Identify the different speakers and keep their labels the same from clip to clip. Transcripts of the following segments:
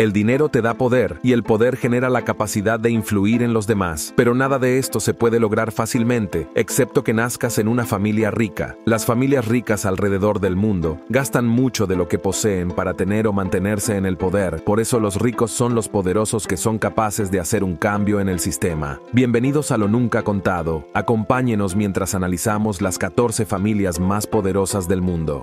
Speaker 1: El dinero te da poder, y el poder genera la capacidad de influir en los demás, pero nada de esto se puede lograr fácilmente, excepto que nazcas en una familia rica. Las familias ricas alrededor del mundo gastan mucho de lo que poseen para tener o mantenerse en el poder, por eso los ricos son los poderosos que son capaces de hacer un cambio en el sistema. Bienvenidos a lo nunca contado, acompáñenos mientras analizamos las 14 familias más poderosas del mundo.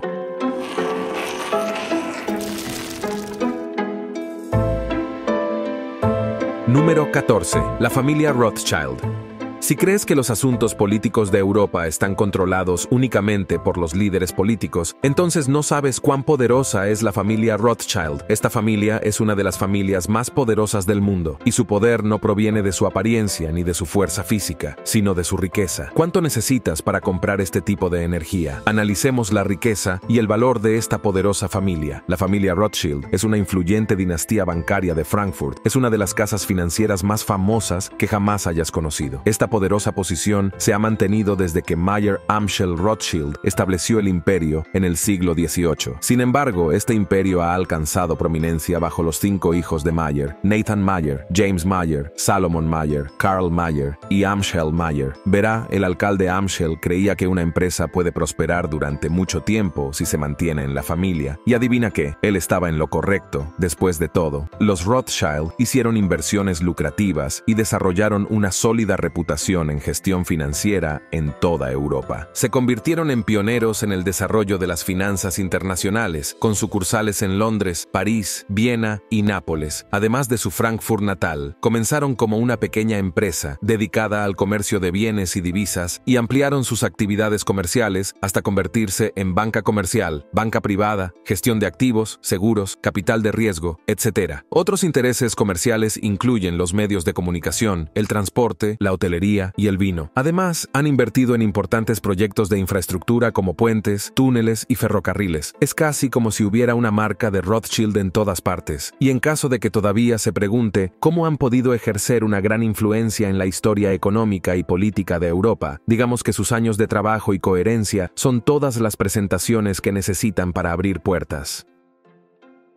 Speaker 1: Número 14. La familia Rothschild. Si crees que los asuntos políticos de Europa están controlados únicamente por los líderes políticos, entonces no sabes cuán poderosa es la familia Rothschild. Esta familia es una de las familias más poderosas del mundo, y su poder no proviene de su apariencia ni de su fuerza física, sino de su riqueza. ¿Cuánto necesitas para comprar este tipo de energía? Analicemos la riqueza y el valor de esta poderosa familia. La familia Rothschild es una influyente dinastía bancaria de Frankfurt, es una de las casas financieras más famosas que jamás hayas conocido. Esta poderosa posición se ha mantenido desde que Mayer Amschel Rothschild estableció el imperio en el siglo XVIII. Sin embargo, este imperio ha alcanzado prominencia bajo los cinco hijos de Mayer, Nathan Mayer, James Mayer, Salomon Mayer, Carl Mayer y Amschel Mayer. Verá, el alcalde Amschel creía que una empresa puede prosperar durante mucho tiempo si se mantiene en la familia, y adivina qué, él estaba en lo correcto. Después de todo, los Rothschild hicieron inversiones lucrativas y desarrollaron una sólida reputación en gestión financiera en toda Europa. Se convirtieron en pioneros en el desarrollo de las finanzas internacionales, con sucursales en Londres, París, Viena y Nápoles. Además de su Frankfurt natal, comenzaron como una pequeña empresa dedicada al comercio de bienes y divisas y ampliaron sus actividades comerciales hasta convertirse en banca comercial, banca privada, gestión de activos, seguros, capital de riesgo, etc. Otros intereses comerciales incluyen los medios de comunicación, el transporte, la hotelería, y el vino. Además, han invertido en importantes proyectos de infraestructura como puentes, túneles y ferrocarriles. Es casi como si hubiera una marca de Rothschild en todas partes. Y en caso de que todavía se pregunte cómo han podido ejercer una gran influencia en la historia económica y política de Europa, digamos que sus años de trabajo y coherencia son todas las presentaciones que necesitan para abrir puertas.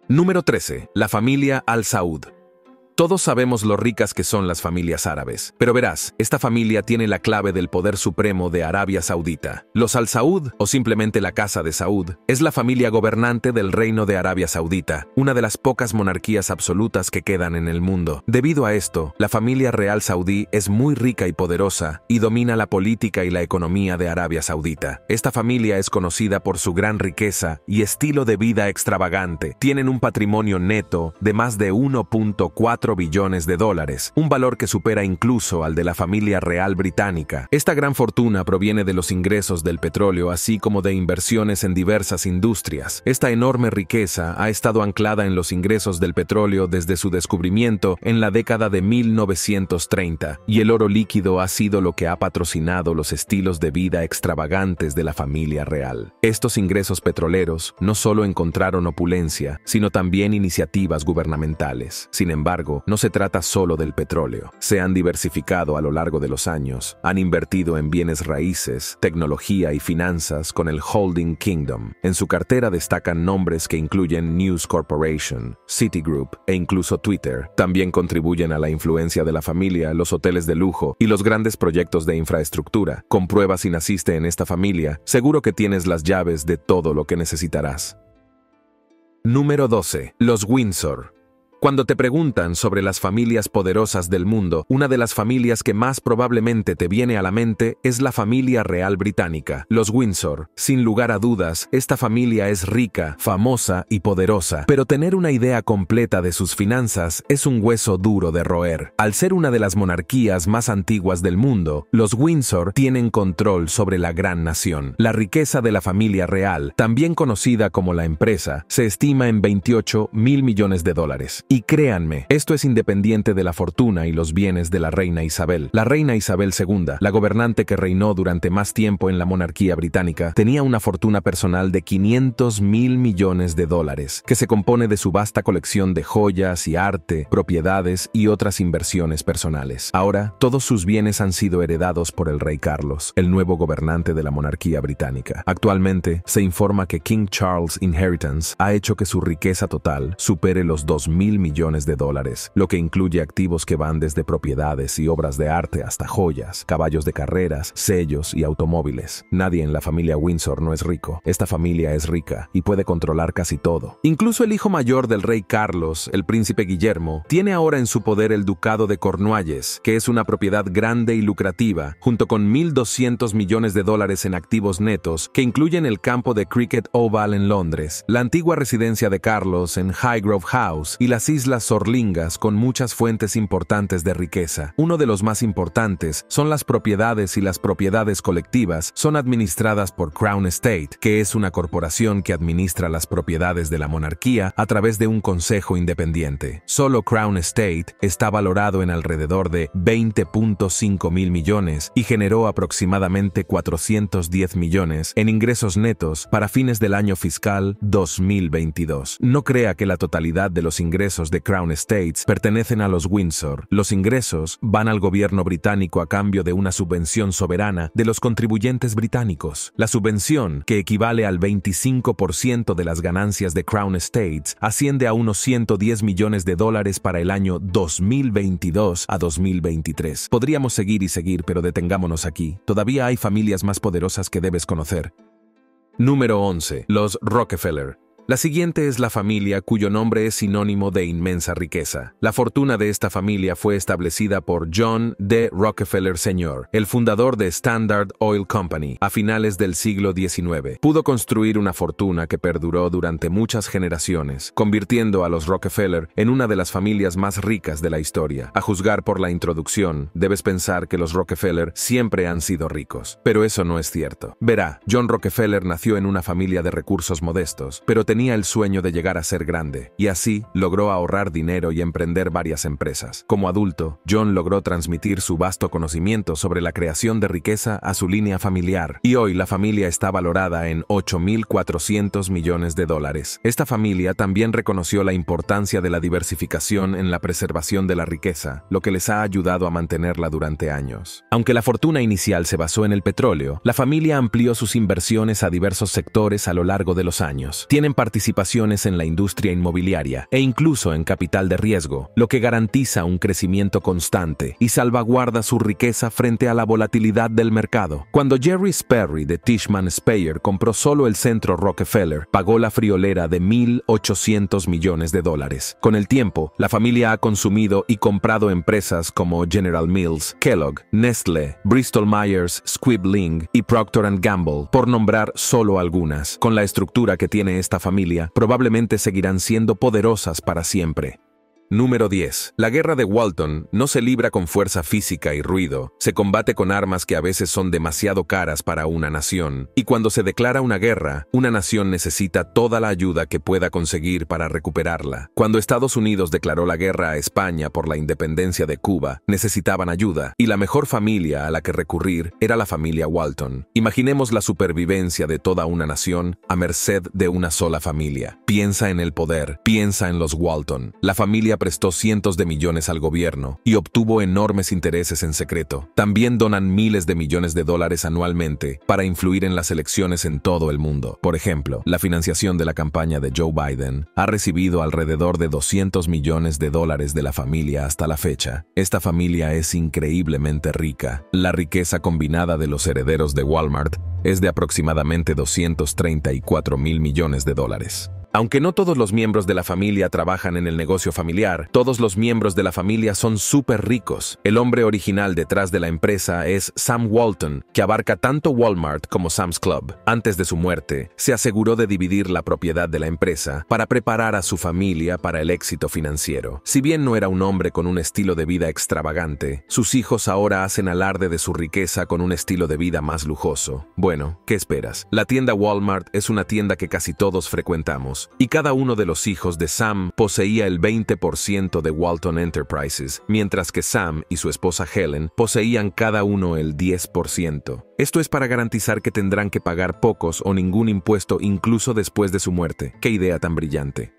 Speaker 1: Número 13. La familia Al-Saud. Todos sabemos lo ricas que son las familias árabes, pero verás, esta familia tiene la clave del poder supremo de Arabia Saudita. Los Al Saud, o simplemente la Casa de Saud, es la familia gobernante del Reino de Arabia Saudita, una de las pocas monarquías absolutas que quedan en el mundo. Debido a esto, la familia real saudí es muy rica y poderosa y domina la política y la economía de Arabia Saudita. Esta familia es conocida por su gran riqueza y estilo de vida extravagante. Tienen un patrimonio neto de más de 1.4 billones de dólares, un valor que supera incluso al de la familia real británica. Esta gran fortuna proviene de los ingresos del petróleo así como de inversiones en diversas industrias. Esta enorme riqueza ha estado anclada en los ingresos del petróleo desde su descubrimiento en la década de 1930, y el oro líquido ha sido lo que ha patrocinado los estilos de vida extravagantes de la familia real. Estos ingresos petroleros no solo encontraron opulencia, sino también iniciativas gubernamentales. Sin embargo, no se trata solo del petróleo. Se han diversificado a lo largo de los años, han invertido en bienes raíces, tecnología y finanzas con el Holding Kingdom. En su cartera destacan nombres que incluyen News Corporation, Citigroup e incluso Twitter. También contribuyen a la influencia de la familia, los hoteles de lujo y los grandes proyectos de infraestructura. Comprueba si naciste en esta familia, seguro que tienes las llaves de todo lo que necesitarás. Número 12. Los Windsor. Cuando te preguntan sobre las familias poderosas del mundo, una de las familias que más probablemente te viene a la mente es la familia real británica, los Windsor. Sin lugar a dudas, esta familia es rica, famosa y poderosa, pero tener una idea completa de sus finanzas es un hueso duro de roer. Al ser una de las monarquías más antiguas del mundo, los Windsor tienen control sobre la gran nación. La riqueza de la familia real, también conocida como la empresa, se estima en 28 mil millones de dólares. Y créanme, esto es independiente de la fortuna y los bienes de la reina Isabel. La reina Isabel II, la gobernante que reinó durante más tiempo en la monarquía británica, tenía una fortuna personal de 500 mil millones de dólares, que se compone de su vasta colección de joyas y arte, propiedades y otras inversiones personales. Ahora, todos sus bienes han sido heredados por el rey Carlos, el nuevo gobernante de la monarquía británica. Actualmente, se informa que King Charles Inheritance ha hecho que su riqueza total supere los 2 mil millones de dólares, lo que incluye activos que van desde propiedades y obras de arte hasta joyas, caballos de carreras, sellos y automóviles. Nadie en la familia Windsor no es rico. Esta familia es rica y puede controlar casi todo. Incluso el hijo mayor del rey Carlos, el príncipe Guillermo, tiene ahora en su poder el ducado de Cornualles, que es una propiedad grande y lucrativa, junto con 1.200 millones de dólares en activos netos, que incluyen el campo de cricket Oval en Londres, la antigua residencia de Carlos en Highgrove House y las Islas Sorlingas con muchas fuentes importantes de riqueza. Uno de los más importantes son las propiedades y las propiedades colectivas son administradas por Crown Estate, que es una corporación que administra las propiedades de la monarquía a través de un consejo independiente. Solo Crown Estate está valorado en alrededor de 20.5 mil millones y generó aproximadamente 410 millones en ingresos netos para fines del año fiscal 2022. No crea que la totalidad de los ingresos de Crown Estates pertenecen a los Windsor. Los ingresos van al gobierno británico a cambio de una subvención soberana de los contribuyentes británicos. La subvención, que equivale al 25% de las ganancias de Crown Estates, asciende a unos 110 millones de dólares para el año 2022 a 2023. Podríamos seguir y seguir, pero detengámonos aquí. Todavía hay familias más poderosas que debes conocer. Número 11. Los Rockefeller. La siguiente es la familia cuyo nombre es sinónimo de inmensa riqueza. La fortuna de esta familia fue establecida por John D. Rockefeller Sr., el fundador de Standard Oil Company, a finales del siglo XIX. Pudo construir una fortuna que perduró durante muchas generaciones, convirtiendo a los Rockefeller en una de las familias más ricas de la historia. A juzgar por la introducción, debes pensar que los Rockefeller siempre han sido ricos. Pero eso no es cierto. Verá, John Rockefeller nació en una familia de recursos modestos, pero tenía el sueño de llegar a ser grande, y así logró ahorrar dinero y emprender varias empresas. Como adulto, John logró transmitir su vasto conocimiento sobre la creación de riqueza a su línea familiar, y hoy la familia está valorada en 8.400 millones de dólares. Esta familia también reconoció la importancia de la diversificación en la preservación de la riqueza, lo que les ha ayudado a mantenerla durante años. Aunque la fortuna inicial se basó en el petróleo, la familia amplió sus inversiones a diversos sectores a lo largo de los años. Tienen participaciones en la industria inmobiliaria e incluso en capital de riesgo, lo que garantiza un crecimiento constante y salvaguarda su riqueza frente a la volatilidad del mercado. Cuando Jerry Sperry de Tishman Speyer compró solo el centro Rockefeller, pagó la friolera de 1.800 millones de dólares. Con el tiempo, la familia ha consumido y comprado empresas como General Mills, Kellogg, Nestle, Bristol Myers, Squibbling y Procter Gamble, por nombrar solo algunas, con la estructura que tiene esta familia familia probablemente seguirán siendo poderosas para siempre. Número 10. La guerra de Walton no se libra con fuerza física y ruido, se combate con armas que a veces son demasiado caras para una nación, y cuando se declara una guerra, una nación necesita toda la ayuda que pueda conseguir para recuperarla. Cuando Estados Unidos declaró la guerra a España por la independencia de Cuba, necesitaban ayuda, y la mejor familia a la que recurrir era la familia Walton. Imaginemos la supervivencia de toda una nación a merced de una sola familia. Piensa en el poder, piensa en los Walton. La familia prestó cientos de millones al gobierno y obtuvo enormes intereses en secreto. También donan miles de millones de dólares anualmente para influir en las elecciones en todo el mundo. Por ejemplo, la financiación de la campaña de Joe Biden ha recibido alrededor de 200 millones de dólares de la familia hasta la fecha. Esta familia es increíblemente rica. La riqueza combinada de los herederos de Walmart es de aproximadamente 234 mil millones de dólares. Aunque no todos los miembros de la familia trabajan en el negocio familiar, todos los miembros de la familia son súper ricos. El hombre original detrás de la empresa es Sam Walton, que abarca tanto Walmart como Sam's Club. Antes de su muerte, se aseguró de dividir la propiedad de la empresa para preparar a su familia para el éxito financiero. Si bien no era un hombre con un estilo de vida extravagante, sus hijos ahora hacen alarde de su riqueza con un estilo de vida más lujoso. Bueno, ¿qué esperas? La tienda Walmart es una tienda que casi todos frecuentamos y cada uno de los hijos de Sam poseía el 20% de Walton Enterprises, mientras que Sam y su esposa Helen poseían cada uno el 10%. Esto es para garantizar que tendrán que pagar pocos o ningún impuesto incluso después de su muerte. ¡Qué idea tan brillante!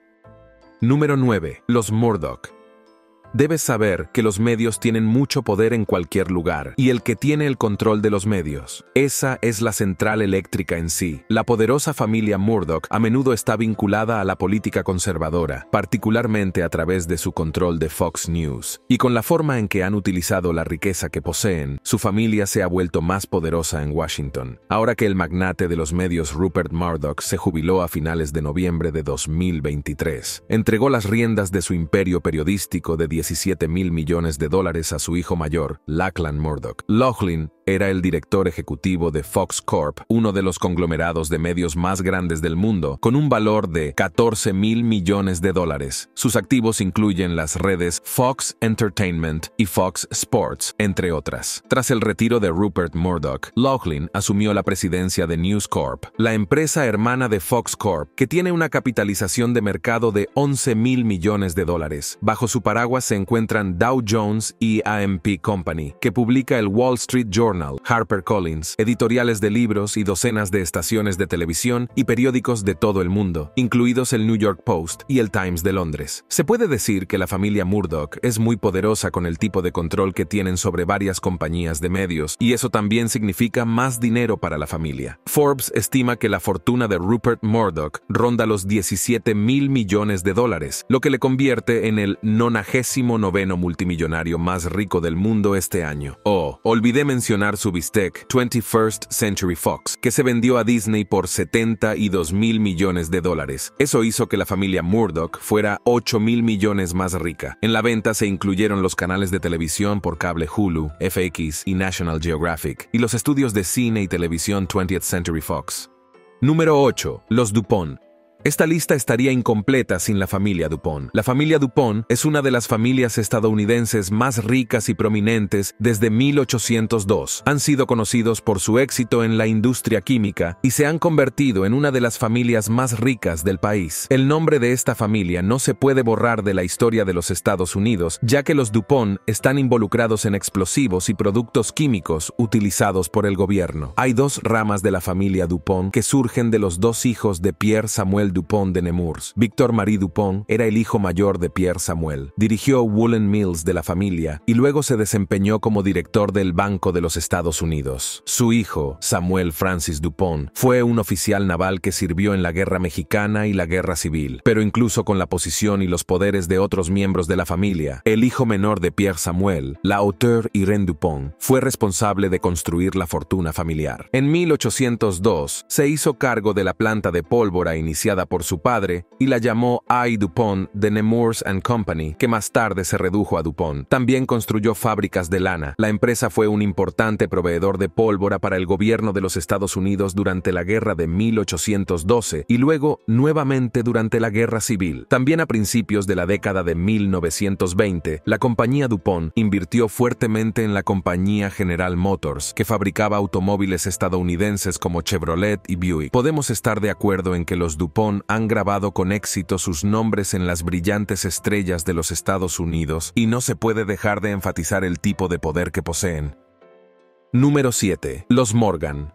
Speaker 1: Número 9. Los Murdoch. Debes saber que los medios tienen mucho poder en cualquier lugar, y el que tiene el control de los medios. Esa es la central eléctrica en sí. La poderosa familia Murdoch a menudo está vinculada a la política conservadora, particularmente a través de su control de Fox News, y con la forma en que han utilizado la riqueza que poseen, su familia se ha vuelto más poderosa en Washington. Ahora que el magnate de los medios Rupert Murdoch se jubiló a finales de noviembre de 2023, entregó las riendas de su imperio periodístico de 17 mil millones de dólares a su hijo mayor, Lachlan Murdoch. Loughlin era el director ejecutivo de Fox Corp, uno de los conglomerados de medios más grandes del mundo, con un valor de 14 mil millones de dólares. Sus activos incluyen las redes Fox Entertainment y Fox Sports, entre otras. Tras el retiro de Rupert Murdoch, Loughlin asumió la presidencia de News Corp, la empresa hermana de Fox Corp, que tiene una capitalización de mercado de 11 mil millones de dólares. Bajo su paraguas encuentran Dow Jones y AMP Company, que publica el Wall Street Journal, HarperCollins, editoriales de libros y docenas de estaciones de televisión y periódicos de todo el mundo, incluidos el New York Post y el Times de Londres. Se puede decir que la familia Murdoch es muy poderosa con el tipo de control que tienen sobre varias compañías de medios, y eso también significa más dinero para la familia. Forbes estima que la fortuna de Rupert Murdoch ronda los 17 mil millones de dólares, lo que le convierte en el nonagésimo noveno multimillonario más rico del mundo este año. Oh, olvidé mencionar su bistec, 21st Century Fox, que se vendió a Disney por 72 mil millones de dólares. Eso hizo que la familia Murdoch fuera 8 mil millones más rica. En la venta se incluyeron los canales de televisión por cable Hulu, FX y National Geographic, y los estudios de cine y televisión 20th Century Fox. Número 8. Los Dupont. Esta lista estaría incompleta sin la familia Dupont. La familia Dupont es una de las familias estadounidenses más ricas y prominentes desde 1802. Han sido conocidos por su éxito en la industria química y se han convertido en una de las familias más ricas del país. El nombre de esta familia no se puede borrar de la historia de los Estados Unidos, ya que los Dupont están involucrados en explosivos y productos químicos utilizados por el gobierno. Hay dos ramas de la familia Dupont que surgen de los dos hijos de Pierre Samuel Dupont de Nemours. Victor Marie Dupont era el hijo mayor de Pierre Samuel. Dirigió Woolen Mills de la familia y luego se desempeñó como director del Banco de los Estados Unidos. Su hijo, Samuel Francis Dupont, fue un oficial naval que sirvió en la Guerra Mexicana y la Guerra Civil, pero incluso con la posición y los poderes de otros miembros de la familia, el hijo menor de Pierre Samuel, la auteur Irene Dupont, fue responsable de construir la fortuna familiar. En 1802 se hizo cargo de la planta de pólvora iniciada por su padre, y la llamó I. Dupont de Nemours and Company, que más tarde se redujo a Dupont. También construyó fábricas de lana. La empresa fue un importante proveedor de pólvora para el gobierno de los Estados Unidos durante la guerra de 1812 y luego nuevamente durante la guerra civil. También a principios de la década de 1920, la compañía Dupont invirtió fuertemente en la compañía General Motors, que fabricaba automóviles estadounidenses como Chevrolet y Buick. Podemos estar de acuerdo en que los Dupont han grabado con éxito sus nombres en las brillantes estrellas de los Estados Unidos y no se puede dejar de enfatizar el tipo de poder que poseen. Número 7. Los Morgan.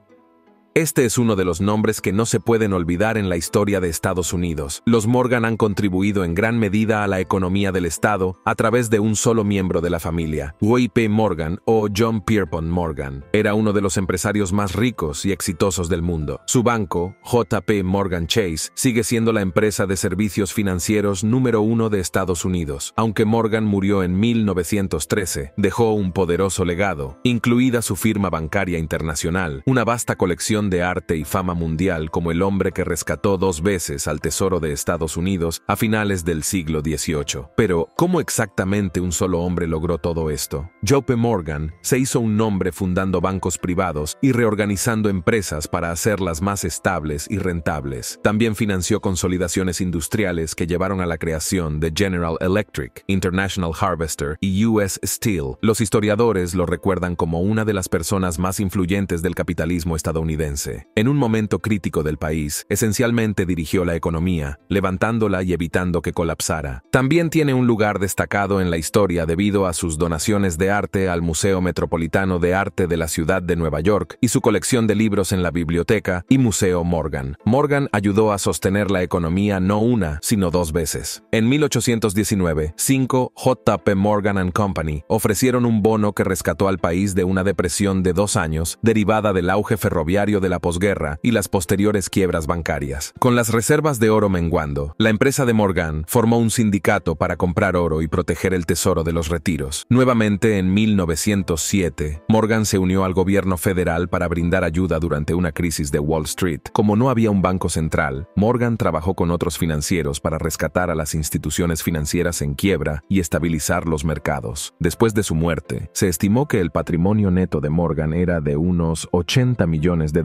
Speaker 1: Este es uno de los nombres que no se pueden olvidar en la historia de Estados Unidos. Los Morgan han contribuido en gran medida a la economía del Estado a través de un solo miembro de la familia. Way P. Morgan o John Pierpont Morgan era uno de los empresarios más ricos y exitosos del mundo. Su banco, JP Morgan Chase, sigue siendo la empresa de servicios financieros número uno de Estados Unidos. Aunque Morgan murió en 1913, dejó un poderoso legado, incluida su firma bancaria internacional, una vasta colección de arte y fama mundial como el hombre que rescató dos veces al Tesoro de Estados Unidos a finales del siglo XVIII. Pero, ¿cómo exactamente un solo hombre logró todo esto? Jope Morgan se hizo un nombre fundando bancos privados y reorganizando empresas para hacerlas más estables y rentables. También financió consolidaciones industriales que llevaron a la creación de General Electric, International Harvester y US Steel. Los historiadores lo recuerdan como una de las personas más influyentes del capitalismo estadounidense. En un momento crítico del país, esencialmente dirigió la economía, levantándola y evitando que colapsara. También tiene un lugar destacado en la historia debido a sus donaciones de arte al Museo Metropolitano de Arte de la Ciudad de Nueva York y su colección de libros en la Biblioteca y Museo Morgan. Morgan ayudó a sostener la economía no una, sino dos veces. En 1819, 5 J.P. Morgan Company ofrecieron un bono que rescató al país de una depresión de dos años derivada del auge ferroviario de la posguerra y las posteriores quiebras bancarias. Con las reservas de oro menguando, la empresa de Morgan formó un sindicato para comprar oro y proteger el tesoro de los retiros. Nuevamente en 1907, Morgan se unió al gobierno federal para brindar ayuda durante una crisis de Wall Street. Como no había un banco central, Morgan trabajó con otros financieros para rescatar a las instituciones financieras en quiebra y estabilizar los mercados. Después de su muerte, se estimó que el patrimonio neto de Morgan era de unos 80 millones de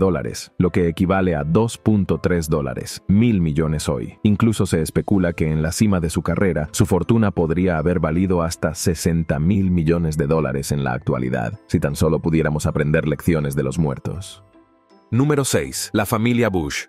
Speaker 1: lo que equivale a 2.3 dólares, mil millones hoy. Incluso se especula que en la cima de su carrera, su fortuna podría haber valido hasta 60 mil millones de dólares en la actualidad, si tan solo pudiéramos aprender lecciones de los muertos. Número 6. La familia Bush.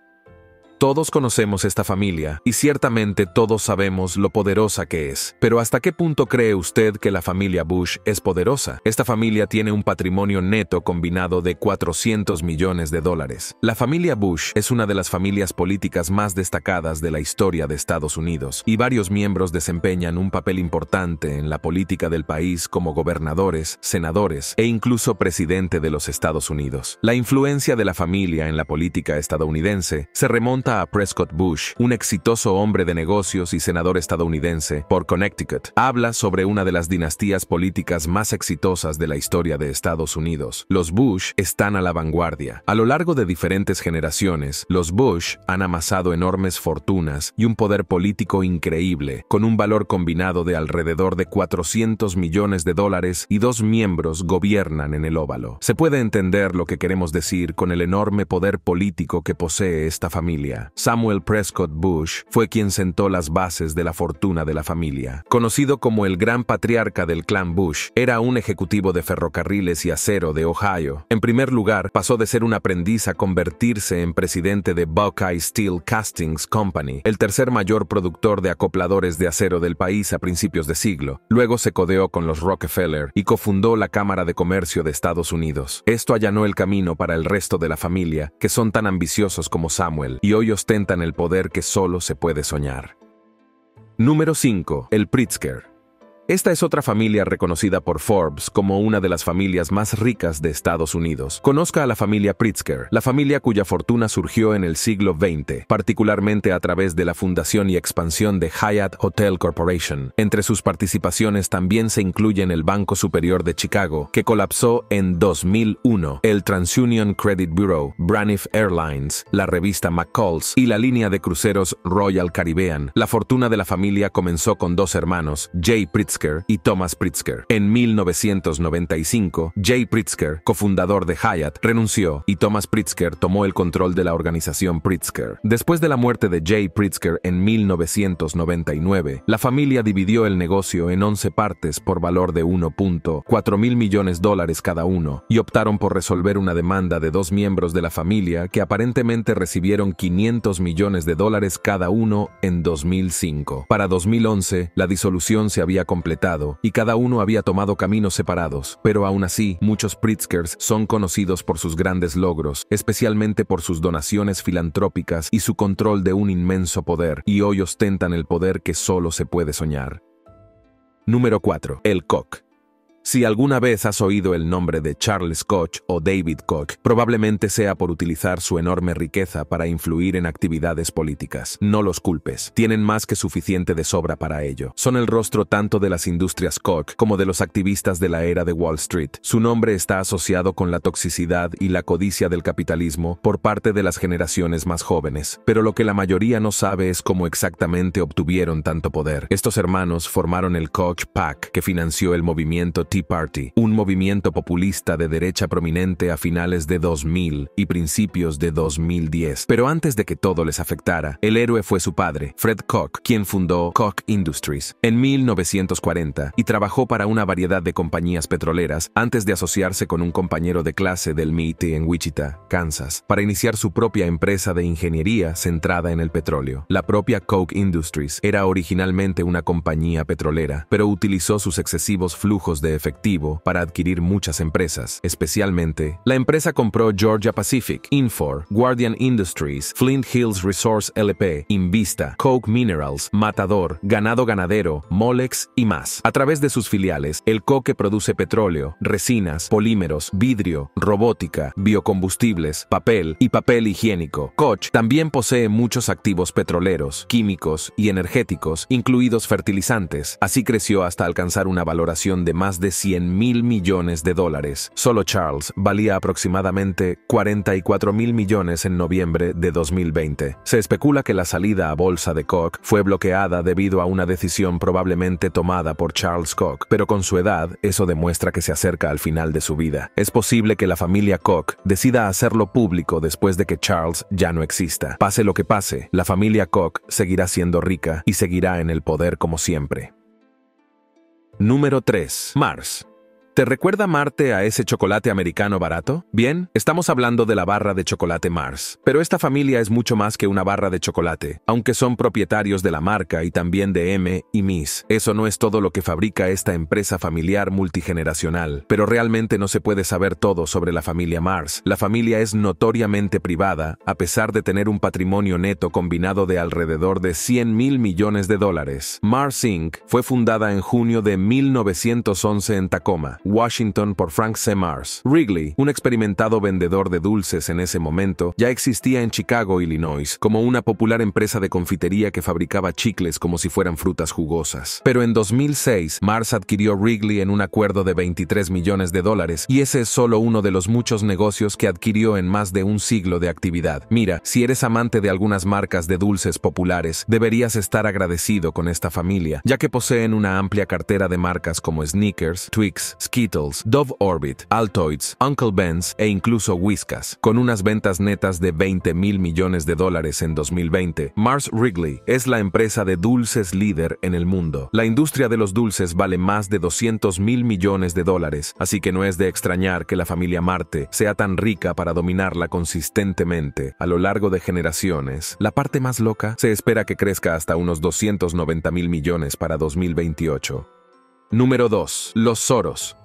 Speaker 1: Todos conocemos esta familia, y ciertamente todos sabemos lo poderosa que es. Pero ¿hasta qué punto cree usted que la familia Bush es poderosa? Esta familia tiene un patrimonio neto combinado de 400 millones de dólares. La familia Bush es una de las familias políticas más destacadas de la historia de Estados Unidos, y varios miembros desempeñan un papel importante en la política del país como gobernadores, senadores e incluso presidente de los Estados Unidos. La influencia de la familia en la política estadounidense se remonta a Prescott Bush, un exitoso hombre de negocios y senador estadounidense, por Connecticut. Habla sobre una de las dinastías políticas más exitosas de la historia de Estados Unidos. Los Bush están a la vanguardia. A lo largo de diferentes generaciones, los Bush han amasado enormes fortunas y un poder político increíble, con un valor combinado de alrededor de 400 millones de dólares y dos miembros gobiernan en el óvalo. Se puede entender lo que queremos decir con el enorme poder político que posee esta familia Samuel Prescott Bush fue quien sentó las bases de la fortuna de la familia. Conocido como el gran patriarca del clan Bush, era un ejecutivo de ferrocarriles y acero de Ohio. En primer lugar, pasó de ser un aprendiz a convertirse en presidente de Buckeye Steel Castings Company, el tercer mayor productor de acopladores de acero del país a principios de siglo. Luego se codeó con los Rockefeller y cofundó la Cámara de Comercio de Estados Unidos. Esto allanó el camino para el resto de la familia, que son tan ambiciosos como Samuel, y hoy y ostentan el poder que solo se puede soñar. Número 5. El Pritzker. Esta es otra familia reconocida por Forbes como una de las familias más ricas de Estados Unidos. Conozca a la familia Pritzker, la familia cuya fortuna surgió en el siglo XX, particularmente a través de la fundación y expansión de Hyatt Hotel Corporation. Entre sus participaciones también se incluyen el Banco Superior de Chicago, que colapsó en 2001, el TransUnion Credit Bureau, Braniff Airlines, la revista McCall's y la línea de cruceros Royal Caribbean. La fortuna de la familia comenzó con dos hermanos, Jay Pritzker y Thomas Pritzker. En 1995, Jay Pritzker, cofundador de Hyatt, renunció y Thomas Pritzker tomó el control de la organización Pritzker. Después de la muerte de Jay Pritzker en 1999, la familia dividió el negocio en 11 partes por valor de 1.4 mil millones de dólares cada uno y optaron por resolver una demanda de dos miembros de la familia que aparentemente recibieron 500 millones de dólares cada uno en 2005. Para 2011, la disolución se había completado completado y cada uno había tomado caminos separados, pero aún así, muchos Pritzkers son conocidos por sus grandes logros, especialmente por sus donaciones filantrópicas y su control de un inmenso poder, y hoy ostentan el poder que solo se puede soñar. Número 4. El Koch. Si alguna vez has oído el nombre de Charles Koch o David Koch, probablemente sea por utilizar su enorme riqueza para influir en actividades políticas. No los culpes, tienen más que suficiente de sobra para ello. Son el rostro tanto de las industrias Koch como de los activistas de la era de Wall Street. Su nombre está asociado con la toxicidad y la codicia del capitalismo por parte de las generaciones más jóvenes, pero lo que la mayoría no sabe es cómo exactamente obtuvieron tanto poder. Estos hermanos formaron el Koch Pack, que financió el movimiento Party, un movimiento populista de derecha prominente a finales de 2000 y principios de 2010. Pero antes de que todo les afectara, el héroe fue su padre, Fred Koch, quien fundó Koch Industries en 1940 y trabajó para una variedad de compañías petroleras antes de asociarse con un compañero de clase del MIT en Wichita, Kansas, para iniciar su propia empresa de ingeniería centrada en el petróleo. La propia Koch Industries era originalmente una compañía petrolera, pero utilizó sus excesivos flujos de efectivo para adquirir muchas empresas, especialmente la empresa compró Georgia Pacific, Infor, Guardian Industries, Flint Hills Resource LP, Invista, Coke Minerals, Matador, Ganado Ganadero, Molex y más. A través de sus filiales, el Coque produce petróleo, resinas, polímeros, vidrio, robótica, biocombustibles, papel y papel higiénico. Koch también posee muchos activos petroleros, químicos y energéticos, incluidos fertilizantes. Así creció hasta alcanzar una valoración de más de 100 mil millones de dólares. Solo Charles valía aproximadamente 44 mil millones en noviembre de 2020. Se especula que la salida a bolsa de Koch fue bloqueada debido a una decisión probablemente tomada por Charles Koch, pero con su edad eso demuestra que se acerca al final de su vida. Es posible que la familia Koch decida hacerlo público después de que Charles ya no exista. Pase lo que pase, la familia Koch seguirá siendo rica y seguirá en el poder como siempre. Número 3. Mars. ¿Te recuerda Marte a ese chocolate americano barato? Bien, estamos hablando de la barra de chocolate Mars, pero esta familia es mucho más que una barra de chocolate, aunque son propietarios de la marca y también de M y Miss. Eso no es todo lo que fabrica esta empresa familiar multigeneracional, pero realmente no se puede saber todo sobre la familia Mars. La familia es notoriamente privada, a pesar de tener un patrimonio neto combinado de alrededor de 100 mil millones de dólares. Mars Inc. fue fundada en junio de 1911 en Tacoma Washington por Frank C. Mars. Wrigley, un experimentado vendedor de dulces en ese momento, ya existía en Chicago, Illinois, como una popular empresa de confitería que fabricaba chicles como si fueran frutas jugosas. Pero en 2006, Mars adquirió Wrigley en un acuerdo de 23 millones de dólares, y ese es solo uno de los muchos negocios que adquirió en más de un siglo de actividad. Mira, si eres amante de algunas marcas de dulces populares, deberías estar agradecido con esta familia, ya que poseen una amplia cartera de marcas como Snickers, Twix, Kittles, Dove Orbit, Altoids, Uncle Ben's e incluso Whiskas. Con unas ventas netas de 20 mil millones de dólares en 2020, Mars Wrigley es la empresa de dulces líder en el mundo. La industria de los dulces vale más de 200 mil millones de dólares, así que no es de extrañar que la familia Marte sea tan rica para dominarla consistentemente a lo largo de generaciones. La parte más loca se espera que crezca hasta unos 290 mil millones para 2028. Número 2. Los Soros.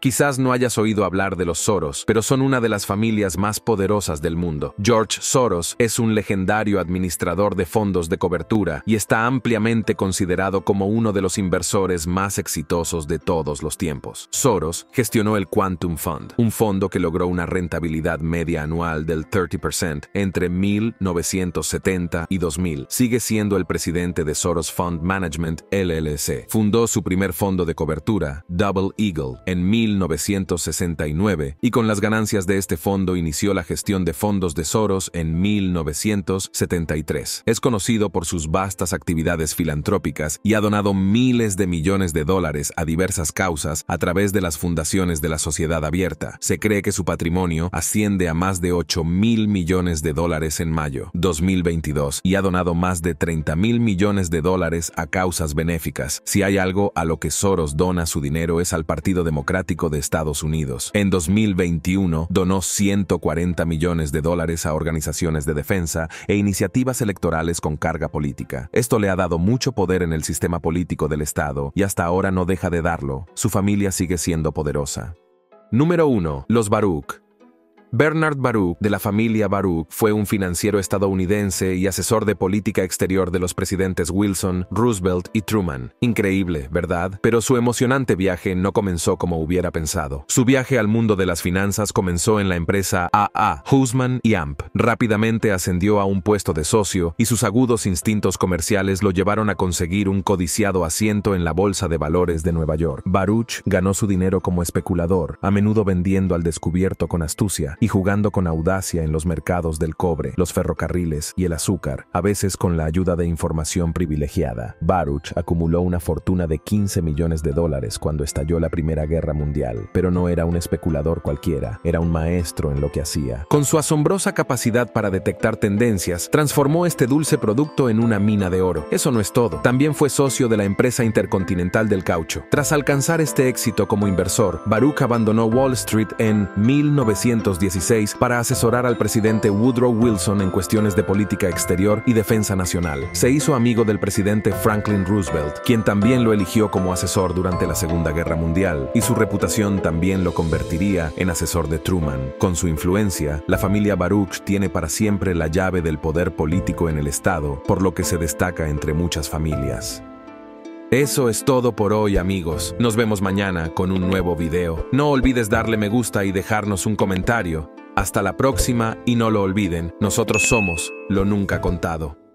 Speaker 1: Quizás no hayas oído hablar de los Soros, pero son una de las familias más poderosas del mundo. George Soros es un legendario administrador de fondos de cobertura y está ampliamente considerado como uno de los inversores más exitosos de todos los tiempos. Soros gestionó el Quantum Fund, un fondo que logró una rentabilidad media anual del 30% entre 1970 y 2000. Sigue siendo el presidente de Soros Fund Management, LLC. Fundó su primer fondo de cobertura, Double Eagle, en 1970. 1969 y con las ganancias de este fondo inició la gestión de fondos de Soros en 1973. Es conocido por sus vastas actividades filantrópicas y ha donado miles de millones de dólares a diversas causas a través de las fundaciones de la sociedad abierta. Se cree que su patrimonio asciende a más de 8 mil millones de dólares en mayo 2022 y ha donado más de 30 mil millones de dólares a causas benéficas. Si hay algo a lo que Soros dona su dinero es al Partido Democrático de Estados Unidos. En 2021 donó 140 millones de dólares a organizaciones de defensa e iniciativas electorales con carga política. Esto le ha dado mucho poder en el sistema político del Estado y hasta ahora no deja de darlo. Su familia sigue siendo poderosa. Número 1. Los Baruch. Bernard Baruch, de la familia Baruch, fue un financiero estadounidense y asesor de política exterior de los presidentes Wilson, Roosevelt y Truman. Increíble, ¿verdad? Pero su emocionante viaje no comenzó como hubiera pensado. Su viaje al mundo de las finanzas comenzó en la empresa AA, Husman y Amp. Rápidamente ascendió a un puesto de socio y sus agudos instintos comerciales lo llevaron a conseguir un codiciado asiento en la Bolsa de Valores de Nueva York. Baruch ganó su dinero como especulador, a menudo vendiendo al descubierto con astucia, jugando con audacia en los mercados del cobre, los ferrocarriles y el azúcar, a veces con la ayuda de información privilegiada. Baruch acumuló una fortuna de 15 millones de dólares cuando estalló la Primera Guerra Mundial, pero no era un especulador cualquiera, era un maestro en lo que hacía. Con su asombrosa capacidad para detectar tendencias, transformó este dulce producto en una mina de oro. Eso no es todo, también fue socio de la empresa intercontinental del caucho. Tras alcanzar este éxito como inversor, Baruch abandonó Wall Street en 1917 para asesorar al presidente Woodrow Wilson en cuestiones de política exterior y defensa nacional. Se hizo amigo del presidente Franklin Roosevelt, quien también lo eligió como asesor durante la Segunda Guerra Mundial, y su reputación también lo convertiría en asesor de Truman. Con su influencia, la familia Baruch tiene para siempre la llave del poder político en el Estado, por lo que se destaca entre muchas familias. Eso es todo por hoy amigos. Nos vemos mañana con un nuevo video. No olvides darle me gusta y dejarnos un comentario. Hasta la próxima y no lo olviden, nosotros somos lo nunca contado.